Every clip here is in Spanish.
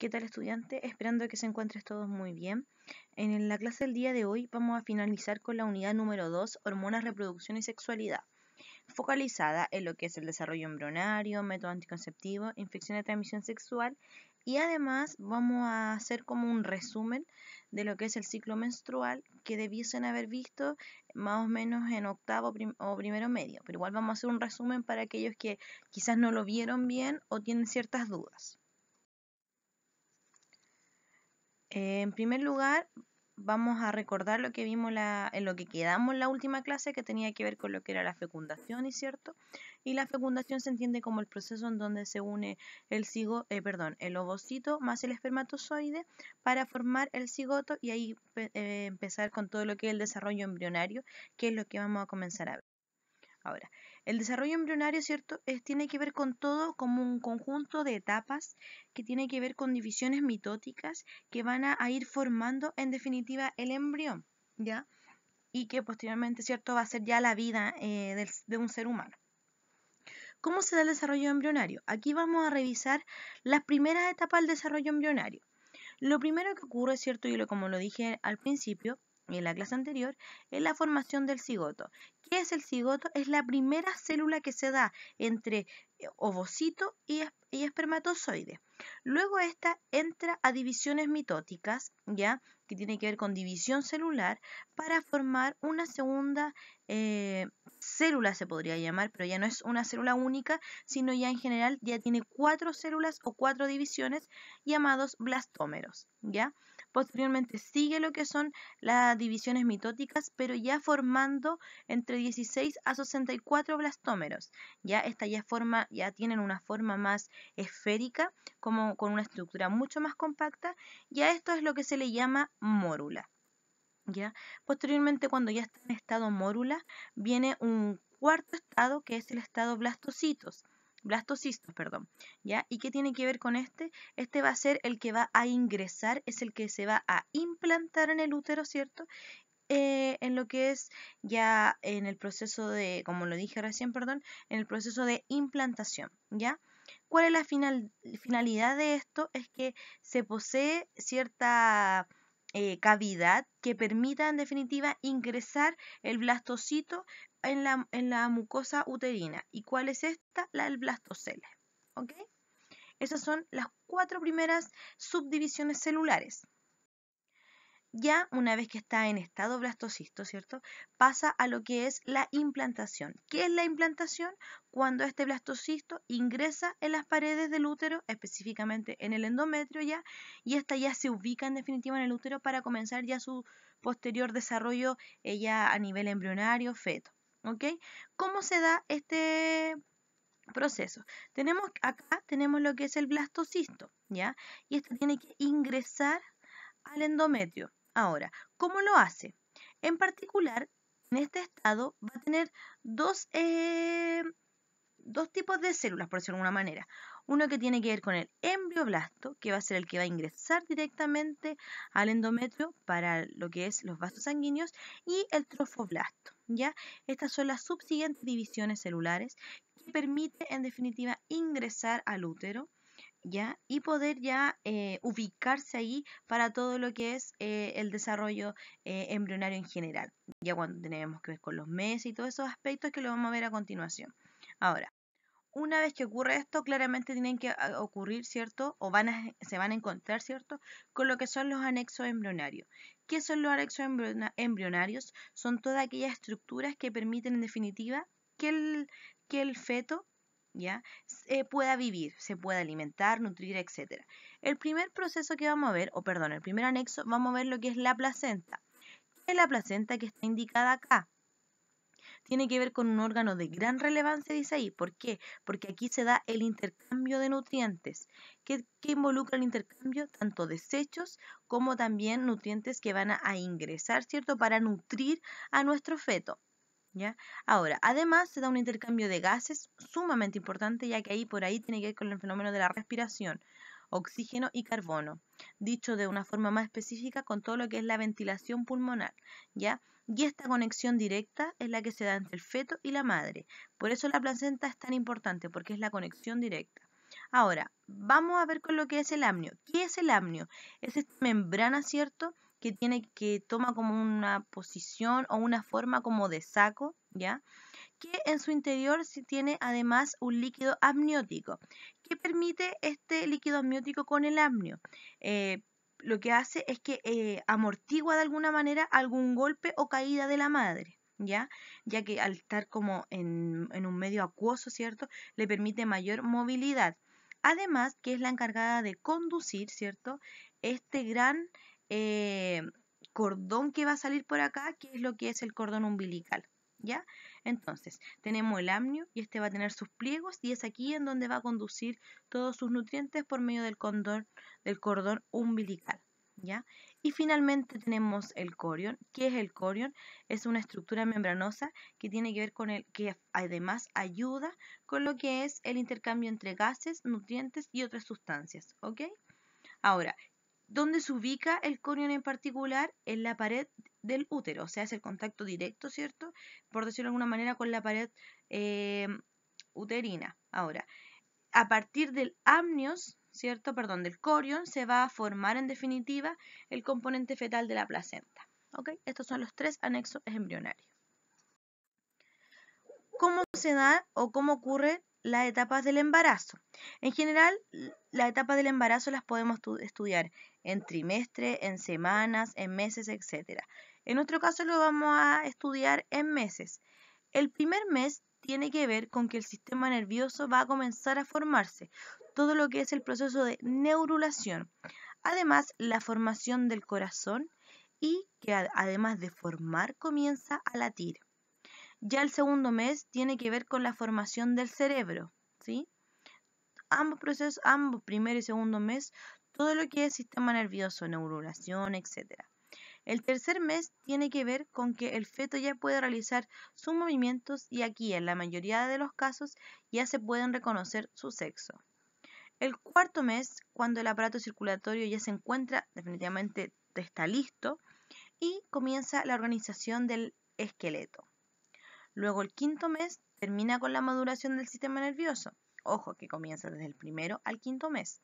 ¿Qué tal estudiante? Esperando que se encuentres todos muy bien. En la clase del día de hoy vamos a finalizar con la unidad número 2, hormonas, reproducción y sexualidad, focalizada en lo que es el desarrollo embrionario, método anticonceptivo, infección de transmisión sexual y además vamos a hacer como un resumen de lo que es el ciclo menstrual que debiesen haber visto más o menos en octavo o primero medio, pero igual vamos a hacer un resumen para aquellos que quizás no lo vieron bien o tienen ciertas dudas. Eh, en primer lugar, vamos a recordar lo que vimos en lo que quedamos en la última clase, que tenía que ver con lo que era la fecundación, ¿y cierto? Y la fecundación se entiende como el proceso en donde se une el cigo, eh, perdón, el ovocito más el espermatozoide para formar el cigoto y ahí eh, empezar con todo lo que es el desarrollo embrionario, que es lo que vamos a comenzar a ver. Ahora, el desarrollo embrionario, ¿cierto? tiene que ver con todo como un conjunto de etapas que tiene que ver con divisiones mitóticas que van a, ir formando, en definitiva, el embrión, ¿ya? Y que posteriormente, ¿cierto? Va a ser ya la vida eh, de un ser humano. ¿Cómo se da el desarrollo embrionario? Aquí vamos a revisar las primeras etapas del desarrollo embrionario. Lo primero que ocurre, ¿cierto? Y lo, como lo dije al principio, en la clase anterior es la formación del cigoto. ¿Qué es el cigoto? Es la primera célula que se da entre eh, ovocito y, espermatozoide. Luego esta entra a divisiones mitóticas, ¿ya? que tiene que ver con división celular, para formar una segunda eh, célula, se podría llamar, pero ya no es una célula única, sino ya en general ya tiene cuatro células o cuatro divisiones llamados blastómeros. ¿ya? Posteriormente sigue lo que son las divisiones mitóticas, pero ya formando entre 16 a 64 blastómeros. Ya esta ya forma ya tienen una forma más esférica, como con una estructura mucho más compacta, ya esto es lo que se le llama mórula. ¿Ya? Posteriormente, cuando ya está en estado mórula, viene un cuarto estado que es el estado blastocitos blastocistos, perdón, ¿ya? ¿Y qué tiene que ver con este? Este va a ser el que va a ingresar, es el que se va a implantar en el útero, ¿cierto? Eh, en lo que es ya en el proceso de, como lo dije recién, perdón, en el proceso de implantación, ¿ya? ¿Cuál es la finalidad de esto? Es que se posee cierta eh, cavidad que permita en definitiva ingresar el blastocito en la, mucosa uterina. ¿Y cuál es esta? La del blastocele. ¿Ok? Esas son las cuatro primeras subdivisiones celulares. Ya una vez que está en estado blastocisto, ¿cierto? Pasa a lo que es la implantación. ¿Qué es la implantación? Cuando este blastocisto ingresa en las paredes del útero, específicamente en el endometrio ya, y esta ya se ubica en definitiva en el útero para comenzar ya su posterior desarrollo eh, a nivel embrionario, feto. ¿Cómo se da este proceso? Tenemos, acá tenemos lo que es el blastocisto, ¿ya? Y esto tiene que ingresar al endometrio. Ahora, ¿cómo lo hace? En particular, en este estado va a tener dos, eh, dos tipos de células, por decirlo de alguna manera. Uno que tiene que ver con el embrioblasto, que va a ser el que va a ingresar directamente al endometrio para lo que es los vasos sanguíneos, y el trofoblasto. ¿ya? Estas son las subsiguientes divisiones celulares que permite en definitiva ingresar al útero. ¿Ya? y poder ya eh, ubicarse ahí para todo lo que es eh, el desarrollo eh, embrionario en general, ya cuando tenemos que ver con los meses y todos esos aspectos que lo vamos a ver a continuación. Ahora, una vez que ocurre esto, claramente tienen que ah, ocurrir, ¿cierto? O van a, se van a encontrar, ¿cierto? Con lo que son los anexos embrionarios. ¿Qué son los anexos embrionarios? Son todas aquellas estructuras que permiten, en definitiva, que el, que el feto ¿ya? Eh, pueda vivir, se pueda alimentar, nutrir, etc. El primer proceso que vamos a ver, o perdón, el primer anexo, vamos a ver lo que es la placenta. ¿Qué es la placenta que está indicada acá? tiene que ver con un órgano de gran relevancia, dice ahí. ¿Por qué? Porque aquí se da el intercambio de nutrientes, ¿Qué involucra el intercambio tanto desechos como también nutrientes que van a, a ingresar, ¿cierto? Para nutrir a nuestro feto. ¿Ya? Ahora, además se da un intercambio de gases sumamente importante, ya que ahí por ahí tiene que ver con el fenómeno de la respiración oxígeno y carbono, dicho de una forma más específica con todo lo que es la ventilación pulmonar, ¿ya? Y esta conexión directa es la que se da entre el feto y la madre. Por eso la placenta es tan importante, porque es la conexión directa. Ahora, vamos a ver con lo que es el amnio. ¿Qué es el amnio? Es esta membrana, ¿cierto? Que tiene que toma como una posición o una forma como de saco, ¿ya? que en su interior tiene además un líquido amniótico. ¿Qué permite este líquido amniótico con el amnio? Eh, lo que hace es que eh, amortigua de alguna manera algún golpe o caída de la madre. ¿Ya? ya que al estar como en, un medio acuoso, ¿cierto? Le permite mayor movilidad. Además, que es la encargada de conducir, ¿cierto? Este gran eh, cordón que va a salir por acá, que es lo que es el cordón umbilical, ¿ya? Entonces, tenemos el amnio y este va a tener sus pliegos y es aquí en donde va a conducir todos sus nutrientes por medio del, del cordón umbilical. ¿Ya? Y finalmente tenemos el corión. ¿Qué es el corión? Es una estructura membranosa que tiene que ver con el que además ayuda con lo que es el intercambio entre gases, nutrientes y otras sustancias, ¿ok? Ahora, ¿dónde se ubica el corión en particular? En la pared del útero, o sea, es el contacto directo, ¿cierto? Por decirlo de alguna manera, con la pared eh, uterina. Ahora, a partir del amnios, ¿cierto? Perdón, del corión, se va a formar en definitiva el componente fetal de la placenta. ¿Ok? Estos son los tres anexos embrionarios. ¿Cómo se da o cómo ocurre las etapas del embarazo. En general, las etapas del embarazo las podemos estudiar en trimestre, en semanas, en meses, etc. En nuestro caso lo vamos a estudiar en meses. El primer mes tiene que ver con que el sistema nervioso va a comenzar a formarse, todo lo que es el proceso de neurulación. Además, la formación del corazón y que además de formar comienza a latir. Ya el segundo mes tiene que ver con la formación del cerebro, ¿sí? Ambos procesos, ambos primero y segundo mes, todo lo que es sistema nervioso, neurulación, etc. El tercer mes tiene que ver con que el feto ya puede realizar sus movimientos y aquí en la mayoría de los casos ya se pueden reconocer su sexo. El cuarto mes, cuando el aparato circulatorio ya se encuentra definitivamente está listo y comienza la organización del esqueleto. Luego el quinto mes termina con la maduración del sistema nervioso. Ojo, que comienza desde el primero al quinto mes.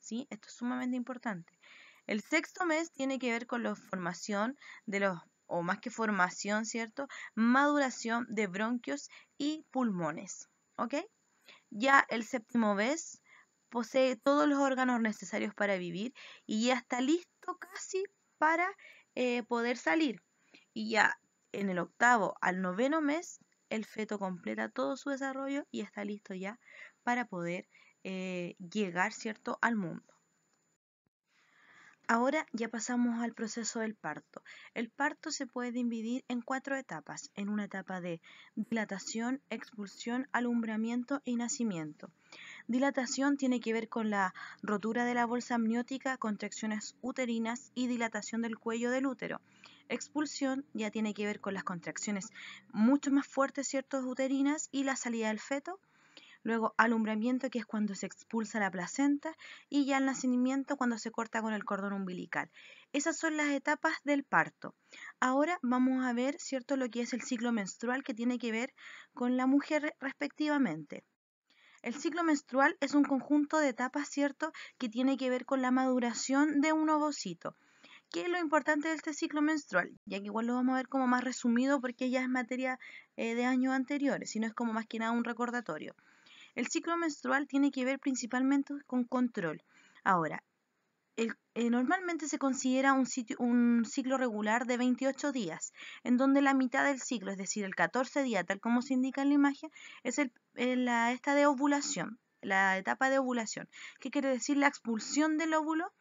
¿Sí? Esto es sumamente importante. El sexto mes tiene que ver con la formación de los, o más que formación, ¿cierto? Maduración de bronquios y pulmones. ¿Ok? Ya el séptimo mes posee todos los órganos necesarios para vivir y ya está listo casi para eh, poder salir. Y ya en el octavo al noveno mes, el feto completa todo su desarrollo y está listo ya para poder eh, llegar, ¿cierto?, al mundo. Ahora ya pasamos al proceso del parto. El parto se puede dividir en cuatro etapas, en una etapa de dilatación, expulsión, alumbramiento y nacimiento. Dilatación tiene que ver con la rotura de la bolsa amniótica, contracciones uterinas y dilatación del cuello del útero expulsión ya tiene que ver con las contracciones mucho más fuertes, ¿cierto?, uterinas y la salida del feto. Luego alumbramiento, que es cuando se expulsa la placenta, y ya el nacimiento cuando se corta con el cordón umbilical. Esas son las etapas del parto. Ahora vamos a ver, ¿cierto?, lo que es el ciclo menstrual que tiene que ver con la mujer respectivamente. El ciclo menstrual es un conjunto de etapas, ¿cierto?, que tiene que ver con la maduración de un ovocito. ¿Qué es lo importante de este ciclo menstrual? Ya que igual lo vamos a ver como más resumido porque ya es materia eh, de años anteriores, no es como más que nada un recordatorio. El ciclo menstrual tiene que ver principalmente con control. Ahora, eh, normalmente se considera un, ciclo regular de 28 días, en donde la mitad del ciclo, es decir, el 14 día, tal como se indica en la imagen, es eh, la, esta de ovulación, la etapa de ovulación. ¿Qué quiere decir la expulsión del óvulo?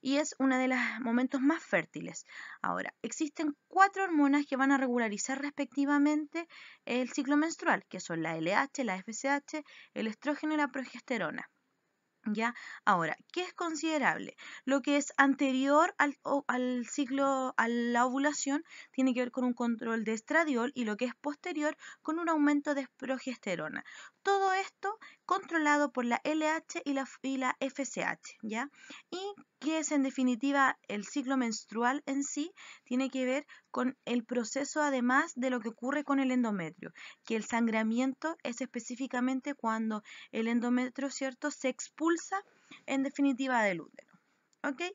Y es uno de los momentos más fértiles. Ahora, existen cuatro hormonas que van a regularizar respectivamente el ciclo menstrual, que son la LH, la FSH, el estrógeno y la progesterona. ¿Ya? Ahora, ¿qué es considerable? Lo que es anterior al, al, ciclo, a la ovulación, tiene que ver con un control de estradiol y lo que es posterior con un aumento de progesterona. Todo esto controlado por la LH y la, y la FSH, ¿ya? Y que es en definitiva el ciclo menstrual en sí, tiene que ver con el proceso además de lo que ocurre con el endometrio, que el sangramiento es específicamente cuando el endometrio, ¿cierto?, se expulsa en definitiva del útero.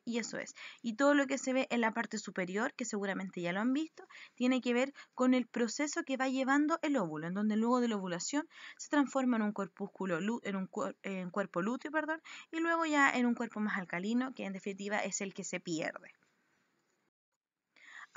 Y eso es. Y todo lo que se ve en la parte superior, que seguramente ya lo han visto, tiene que ver con el proceso que va llevando el óvulo, en donde luego de la ovulación se transforma en un en un, cuerpo lúteo, perdón, y luego ya en un cuerpo más alcalino, que en definitiva es el que se pierde.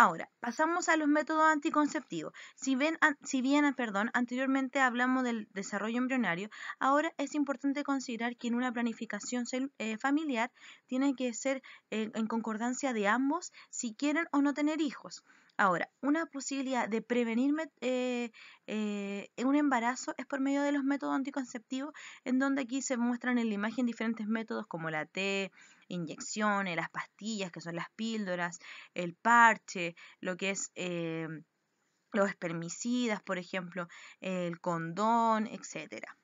Ahora, pasamos a los métodos anticonceptivos. Si, si bien ah, perdón, anteriormente hablamos del desarrollo embrionario, ahora es importante considerar que en una planificación eh, familiar tiene que ser eh, en concordancia de ambos si quieren o no tener hijos. Ahora, una posibilidad de prevenir eh, eh, un embarazo es por medio de los métodos anticonceptivos, en donde aquí se muestran en la imagen diferentes métodos como la T, inyecciones, las pastillas, que son las píldoras, el parche, lo que es... Eh, los espermicidas, por ejemplo, el condón, etcétera.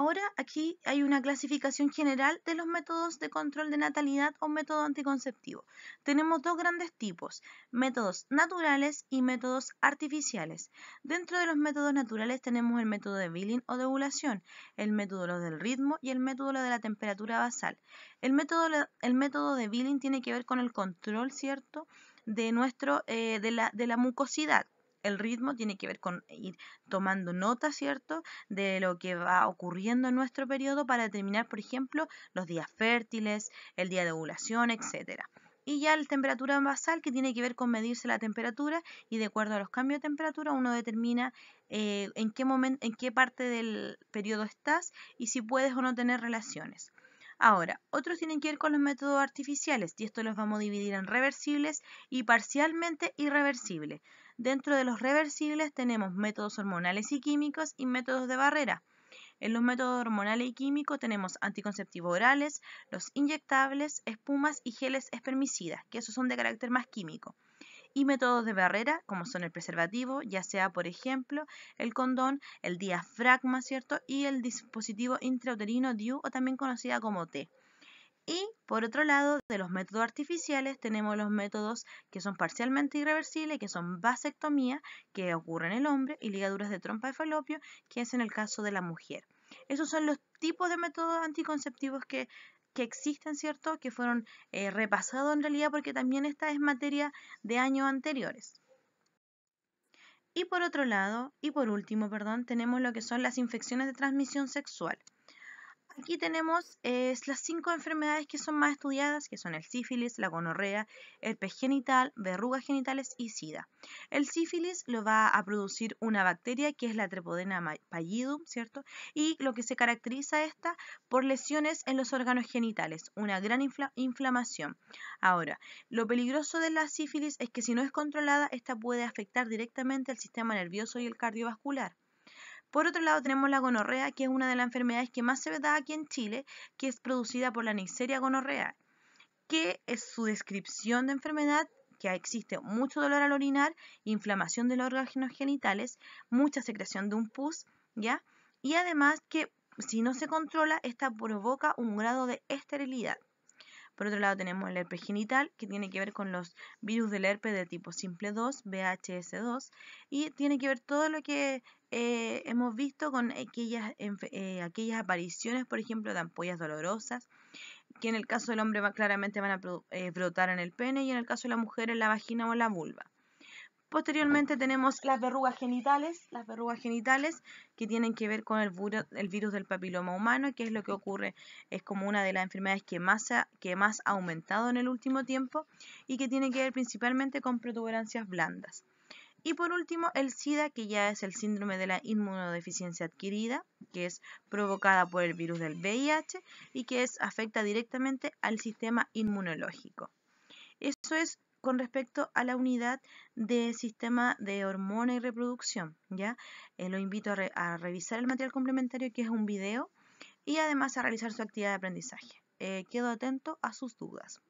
Ahora aquí hay una clasificación general de los métodos de control de natalidad o método anticonceptivo. Tenemos dos grandes tipos, métodos naturales y métodos artificiales. Dentro de los métodos naturales tenemos el método de Billing o de ovulación, el método del ritmo y el método de la temperatura basal. El método, el método de Billing tiene que ver con el control, ¿cierto?, de, nuestro, eh, de la mucosidad el ritmo tiene que ver con ir tomando nota, ¿cierto?, de lo que va ocurriendo en nuestro periodo para determinar, por ejemplo, los días fértiles, el día de ovulación, etcétera y ya la temperatura basal que tiene que ver con medirse la temperatura y de acuerdo a los cambios de temperatura uno determina eh, en qué momento, en qué parte del periodo estás y si puedes o no tener relaciones. Ahora, otros tienen que ver con los métodos artificiales y esto los vamos a dividir en reversibles y parcialmente irreversibles. Dentro de los reversibles tenemos métodos hormonales y químicos y métodos de barrera. En los métodos hormonales y químicos tenemos anticonceptivos orales, los inyectables, espumas y geles espermicidas, que esos son de carácter más químico y métodos de barrera, como son el preservativo, ya sea, por ejemplo, el condón, el diafragma, ¿cierto? Y el dispositivo intrauterino DIU o también conocida como T. Y por otro lado, de los métodos artificiales tenemos los métodos que son parcialmente irreversibles, que son vasectomía, que ocurre en el hombre, y ligaduras de trompa de falopio, que es en el caso de la mujer. Esos son los tipos de métodos anticonceptivos que que existen, ¿cierto? Que fueron eh, repasados en realidad porque también esta es materia de años anteriores. Y por otro lado, y por último, perdón, tenemos lo que son las infecciones de transmisión sexual. Aquí tenemos las cinco enfermedades que son más estudiadas, que son el sífilis, la gonorrea, el pez genital, verrugas genitales y sida. El sífilis lo va a producir una bacteria que es la Trepodena pallidum, ¿cierto? Y lo que se caracteriza esta por lesiones en los órganos genitales, una gran inflamación. Ahora, lo peligroso de la sífilis es que si no es controlada, esta puede afectar directamente al sistema nervioso y el cardiovascular. Por otro lado, tenemos la gonorrea, que es una de las enfermedades que más se da aquí en Chile, que es producida por la Neisseria gonorrea, que es su descripción de enfermedad que existe mucho dolor al orinar, inflamación de los órganos genitales, mucha secreción de un pus, ¿ya? Y además que si no se controla, esta provoca un grado de esterilidad. Por otro lado tenemos el herpes genital, que tiene que ver con los virus del herpes de tipo simple 2, VHS2, y tiene que ver todo lo que eh, hemos visto con aquellas, eh, aquellas apariciones, por ejemplo, de ampollas dolorosas, que en el caso del hombre claramente van a eh, brotar en el pene y en el caso de la mujer en la vagina o en la vulva. Posteriormente tenemos las verrugas genitales, las verrugas genitales que tienen que ver con el, virus del papiloma humano, que es lo que ocurre, es como una de las enfermedades que más, ha, que más aumentado en el último tiempo y que tiene que ver principalmente con protuberancias blandas. Y por último, el SIDA, que ya es el síndrome de la inmunodeficiencia adquirida, que es provocada por el virus del VIH y que es, afecta directamente al sistema inmunológico. Eso es con respecto a la unidad de sistema de hormona y reproducción. ¿ya? Eh, lo invito a, revisar el material complementario que es un video y además a realizar su actividad de aprendizaje. Eh, quedo atento a sus dudas.